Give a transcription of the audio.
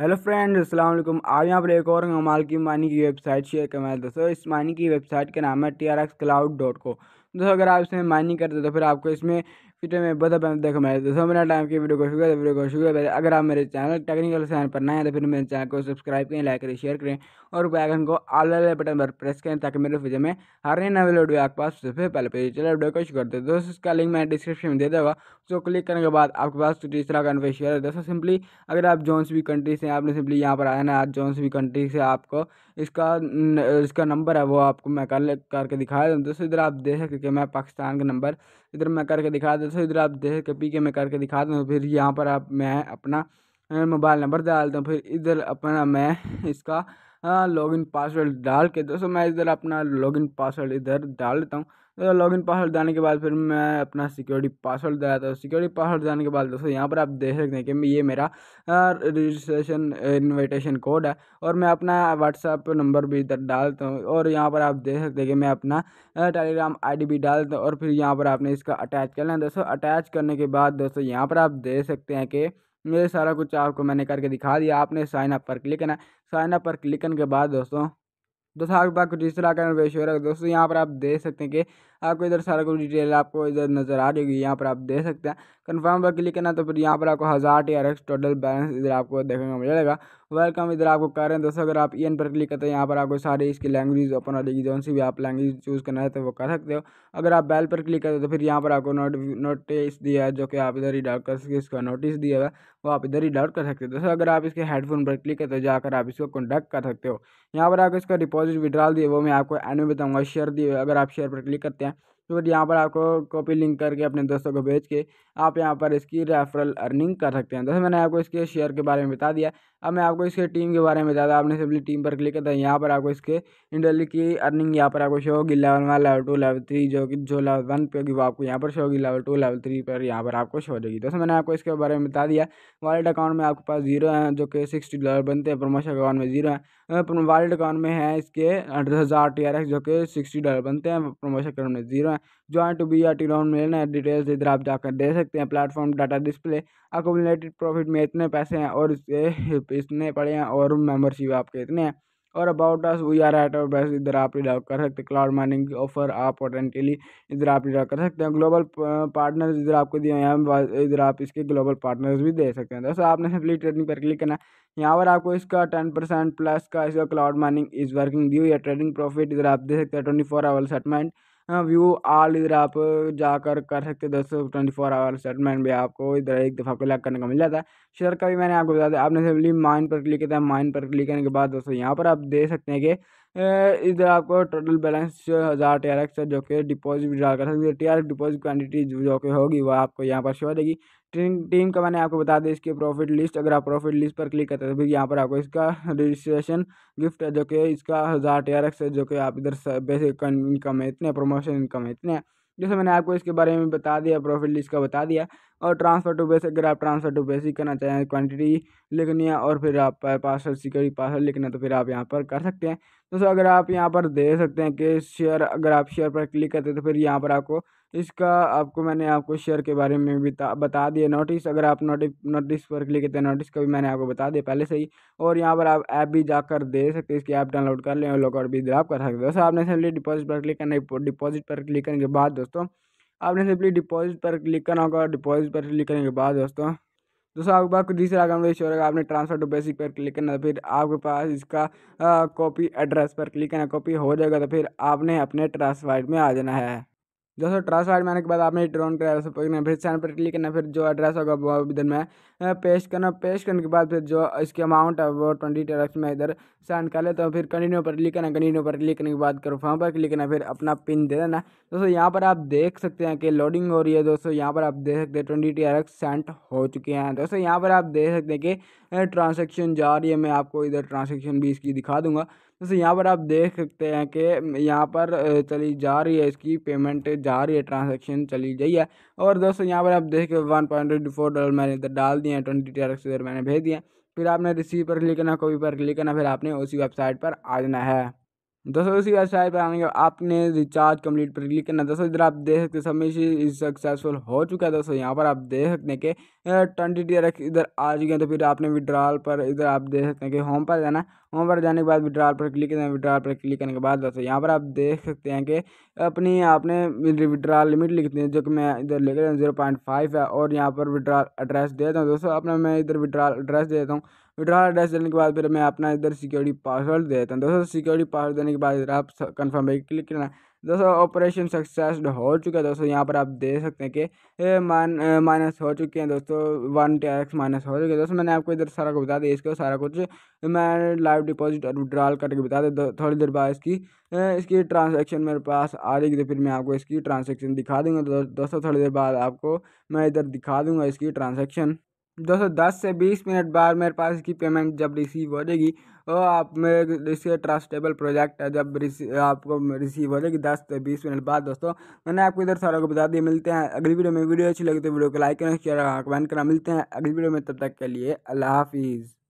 hello friends अस्सलाम वालेकुम आज यहाँ पर एक और कमाल की मानी की वेबसाइट शेयर करना दोस्तों इस मानी की वेबसाइट का नाम है T R X cloud dot co दोस्तों अगर आप इसमें माइनिंग करते हो तो फिर आपको इसमें वीडियो में बहुत अपना देखो मैं दोस्तों मेरा टाइम की वीडियो को शुक्रिया वीडियो को शुगर अगर आप मेरे चैनल टेक्निकल चैनल पर नए हैं तो फिर मेरे चैनल को सब्सक्राइब करें लाइक करें शेयर करें और बैगन को आल वाले बटन पर प्रेस करें ताकि मेरे वीडियो में हर नए नवे वीडियो आपके पास सबसे पहले पे चलो वीडियो को शुरू करते हैं दोस्तों इसका लिंक मैं डिस्क्रिप्शन में दे देगा उसको क्लिक करने के बाद आपके पास तो तीसरा कंट्री शेयर है दोस्तों सिंपली अगर आप जौन भी कंट्री से आपने सिंपली यहाँ पर आया ना जौन सी भी कंट्री से आपको इसका इसका नंबर है वो आपको मैं कर करके दिखाया दूँ दोस्तों इधर आप देख सकते हैं मैं पाकिस्तान का नंबर इधर मैं करके दिखाया दूँ तो इधर आप देख के पी के मैं करके दिखा दूँ फिर यहाँ पर आप मैं अपना मोबाइल नंबर डाल दूँ फिर इधर अपना मैं इसका लॉगिन पासवर्ड डाल के दोस्तों मैं इधर अपना लॉगिन पासवर्ड इधर डाल देता हूँ लॉग इन पासवर्ड डालने के बाद फिर मैं अपना सिक्योरिटी पासवर्ड दिया था सिक्योरिटी पासवर्ड डालने के बाद दोस्तों यहाँ पर आप देख सकते हैं कि ये मेरा रजिस्ट्रेशन इन्विटेशन कोड है और मैं अपना व्हाट्सअप नंबर भी इधर डालता हूँ और यहाँ पर आप देख सकते हैं कि मैं अपना टेलीग्राम आई भी डालता हूँ और फिर यहाँ पर आपने इसका अटैच कर लें दोस्तों अटैच करने के बाद दोस्तों यहाँ पर आप देख सकते हैं कि ये सारा कुछ आपको मैंने करके दिखा दिया आपने साइनअप पर क्लिक करना है साइनअप पर क्लिक करने के बाद दोस्तों दोस्तों आपके पास कुछ इस तरह का इन्वेस्ट हो दोस्तों यहाँ पर आप देख सकते हैं कि आपको इधर सारा कुछ डिटेल आपको इधर नज़र आ रही होगी यहाँ पर आप दे सकते हैं कन्फर्म पर क्लिक करना तो फिर यहाँ पर आपको हज़ार T R X total balance इधर आपको देखने को मिलेगा वेलकम इधर आपको कर रहे हैं दोस्तों अगर आप ई e एन पर क्लिक करते हैं यहाँ पर आपको सारी इसकी लैंग्वेज ओपन हो जाएगी जौन सी भी आप लैंग्वेज चूज़ करना है तो वो कर सकते हो अगर आप बैल पर क्लिक करते हो तो फिर यहाँ पर आपको नोट नोटिस दिया है जो कि आप इधर ही डाउट कर सके इसका नोटिस दिया हुआ है वो आप इधर ही डाउट कर सकते हो दोस्तों अगर आप इसके हेडफोन पर क्लिक करते हो जाकर आप इसको कॉन्टैक्ट कर सकते हो यहाँ पर आपको इसका डिपॉजिट विड्रॉल दिया वो मैं आपको एंड में बताऊँगा शेयर दिए अगर आप शेयर पर क्लिक करते हैं तो फिर यहाँ पर आपको कॉपी लिंक करके अपने दोस्तों को भेज के आप यहाँ पर इसकी रेफरल अर्निंग कर सकते हैं दोस्तों मैंने आपको इसके शेयर के बारे में बता दिया अब मैं आपको इसके टीम के बारे में दूँ आपने सिंपली टीम पर क्लिक करता है यहाँ पर आपको इसके इंडली की अर्निंग यहाँ पर आपको शो होगी level one level two level three जो कि जो लेवल वन पे होगी वो आपको यहाँ पर शो होगी लेवल टू लेवल थ्री पर यहाँ पर आपको शो हो जाएगी दोस्तों मैंने आपको इसके बारे में बता दिया वॉलेट अकाउंट में आपके पास जीरो है जो कि सिक्सटी डॉलर बनते हैं प्रमोशन अकाउंट में जीरो है वॉलेट अकाउंट में है इसके दस हज़ार टी आर एक्स जो कि सिक्सटी डॉलर बनते हैं प्रमोशन अकाउंट में जीरो है ज्वाइन टू बी या लोन मिलना है डिटेल्स इधर आप जाकर दे सकते हैं platform data display accumulated profit में इतने पैसे हैं और इसके इतने पड़े हैं और मेम्बरशिप आपके इतने हैं और about us we are at और बेस इधर आप रीड कर सकते हैं क्लाउड माइनिंग ऑफर आप पोटेंटली इधर आप रीड कर सकते हैं ग्लोबल पार्टनर्स uh, इधर आपको दिए हैं इधर आप इसके ग्लोबल पार्टनर्स भी दे सकते हैं दोस्तों आपने सिंपली ट्रेडिंग पर क्लिक करना है यहाँ पर आपको इसका टेन परसेंट प्लस का इसका क्लाउड माइनिंग इज वर्किंग हुई है ट्रेडिंग प्रॉफिट इधर आप दे सकते हैं ट्वेंटी फोर आवर सेटमेंट हाँ, व्यू ऑल इधर आप जाकर कर सकते दस ट्वेंटी फोर आवर सेटमेंट भी आपको इधर एक दफ़ा क्लिक करने को मिल जाता है शेयर का भी मैंने आपको बता दिया आपने सिंपली माइन पर क्लिक किया था माइन पर क्लिक करने के बाद दोस्तों यहाँ पर आप देख सकते हैं कि इधर आपको टोटल बैलेंस छः हज़ार टी आर एक्स है जो कि डिपॉजिट विड्रा कर सकते हैं T R X deposit quantity जो कि होगी वह आपको यहाँ पर शो देगी टीम टीम का मैंने आपको बता दें इसके प्रॉफिट लिस्ट अगर आप प्रॉफिट लिस्ट पर क्लिक करते हैं तो फिर यहाँ पर आपको इसका रजिस्ट्रेशन गिफ्ट है जो कि इसका हज़ार टी आर एक्स है जो कि आप इधर बेसिक इनकम है इतने प्रमोशन इनकम है इतने जैसे मैंने आपको इसके बारे में बता दिया प्रॉफिट लिस्ट का बता दिया और ट्रांसफ़र टू बेस अगर आप ट्रांसफ़र टू बेस ही करना चाहें क्वांटिटी लिखनी है और फिर आप पासवर्ड सिक्योरिटी पासवर्ड लिखना तो फिर आप यहाँ पर कर सकते हैं दोस्तों अगर आप यहाँ पर दे सकते हैं कि शेयर अगर आप शेयर पर क्लिक करते हैं तो फिर यहाँ पर आपको इसका आपको मैंने आपको शेयर के बारे में भी बता दिया नोटिस अगर आप नोटिस नोटिस पर क्लिक करते हैं नोटिस का भी मैंने आपको बता दिया पहले से ही और यहाँ पर आप ऐप भी जाकर दे सकते हैं इसकी ऐप डाउनलोड कर लें और लॉकआउट भी आप कर सकते हो दोस्तों आपने सिंपली डिपॉजिट पर क्लिक करना डिपॉजिट पर क्लिक करने के बाद दोस्तों आपने सिंपली डिपॉजिट पर क्लिक करना होगा डिपॉजिट पर क्लिक करने के बाद दोस्तों दोस्तों आपके पास तीसरा अकाउंट इश्योर होगा आपने ट्रांसफर टू बेसिक पर क्लिक करना तो फिर आपके पास इसका कॉपी एड्रेस पर क्लिक करना कॉपी हो जाएगा तो फिर आपने अपने ट्रांसफर में आ जाना है दोस्तों ट्रांसफर ऐड मारने के बाद आपने ड्रोन करना फिर साइन पर क्लिक करना फिर जो एड्रेस होगा वो इधर में पेस्ट करना पेस्ट करने के बाद फिर जो इसकी अमाउंट है वो ट्वेंटी टैक्स में इधर साइन कर लेता तो हूँ फिर कंटिन्यू पर क्लिक करना कंटिन्यू पर क्लिक करने के बाद फॉर्म पर क्लिक करना फिर अपना पिन दे देना दोस्तों यहाँ पर आप देख सकते हैं कि लोडिंग हो रही है दोस्तों यहाँ पर आप देख सकते हैं ट्वेंटी टी आर सेंट हो चुके हैं दोस्तों यहाँ पर आप देख सकते हैं कि ट्रांसेक्शन जा रही है मैं आपको इधर ट्रांसेक्शन भी इसकी दिखा दूंगा दोस्तों यहाँ पर आप देख सकते हैं कि यहाँ पर चली जा रही है इसकी पेमेंट जा रही है ट्रांजेक्शन चली जाइए और दोस्तों यहाँ पर आप देख के one point twenty four dollar मैंने इधर डाल दिए हैं ट्वेंटी टी इधर मैंने भेज दिया फिर आपने रिसीव पर क्लिक करना कॉपी पर क्लिक करना फिर आपने उसी वेबसाइट पर आ जाना है दोस्तों इसी वेबसाइट पर आने के आपने रिचार्ज कंप्लीट पर क्लिक करना दोस्तों इधर आप देख सकते से सक्सेसफुल हो चुका है दोस्तों यहाँ पर आप देख सकते हैं कि ट्वेंटी टी रख इधर आ चुके हैं तो फिर आपने विड्रॉल पर इधर आप देख सकते हैं कि होम पर जाना होम पर जाने के बाद विड्रॉल पर क्लिक करना विड्रॉल पर क्लिक करने के बाद दोस्तों यहाँ पर आप देख सकते हैं कि अपनी आपने विड्रॉल लिमिट लिख दी जो कि मैं इधर लेकर जीरो पॉइंट फाइव है और यहाँ पर विड्रॉल एड्रेस देता हूँ दोस्तों अपना मैं इधर विड्रॉल एड्रेस देता हूँ विड्रॉल एड्रेस देने के बाद फिर मैं अपना इधर सिक्योरिटी पासवर्ड दे देता हूँ दोस्तों सिक्योरिटी पासवर्ड देने के बाद इधर आप कन्फर्म भाई क्लिक करना दोस्तों ऑपरेशन सक्सेसड हो चुका है दोस्तों यहाँ पर आप देख सकते हैं कि माइन माइनस हो चुके हैं दोस्तों वन टैक्स माइनस हो चुके हैं दोस्तों मैंने आपको इधर सारा कुछ बता दिया इसको सारा कुछ मैं लाइव डिपॉजिट और विड्रॉल करके बता दे थोड़ी देर बाद इसकी इसकी ट्रांजेक्शन मेरे पास आ रही तो फिर मैं आपको इसकी ट्रांजेक्शन दिखा दूँगा दोस्तों थोड़ी देर बाद आपको मैं इधर दिखा दूँगा इसकी ट्रांजेक्शन दोस्तों दस से बीस मिनट बाद मेरे पास इसकी पेमेंट जब रिसीव हो जाएगी और तो आप मेरे इसके ट्रस्टेबल प्रोजेक्ट है जब रिसी आपको रिसीव हो जाएगी दस से बीस मिनट बाद दोस्तों मैंने आपको इधर सारा को बता दिया मिलते हैं अगली वीडियो में वीडियो अच्छी लगी तो वीडियो को लाइक करना शेयर कमेंट करना मिलते हैं अगली वीडियो में तब तक के लिए अल्लाह हाफिज़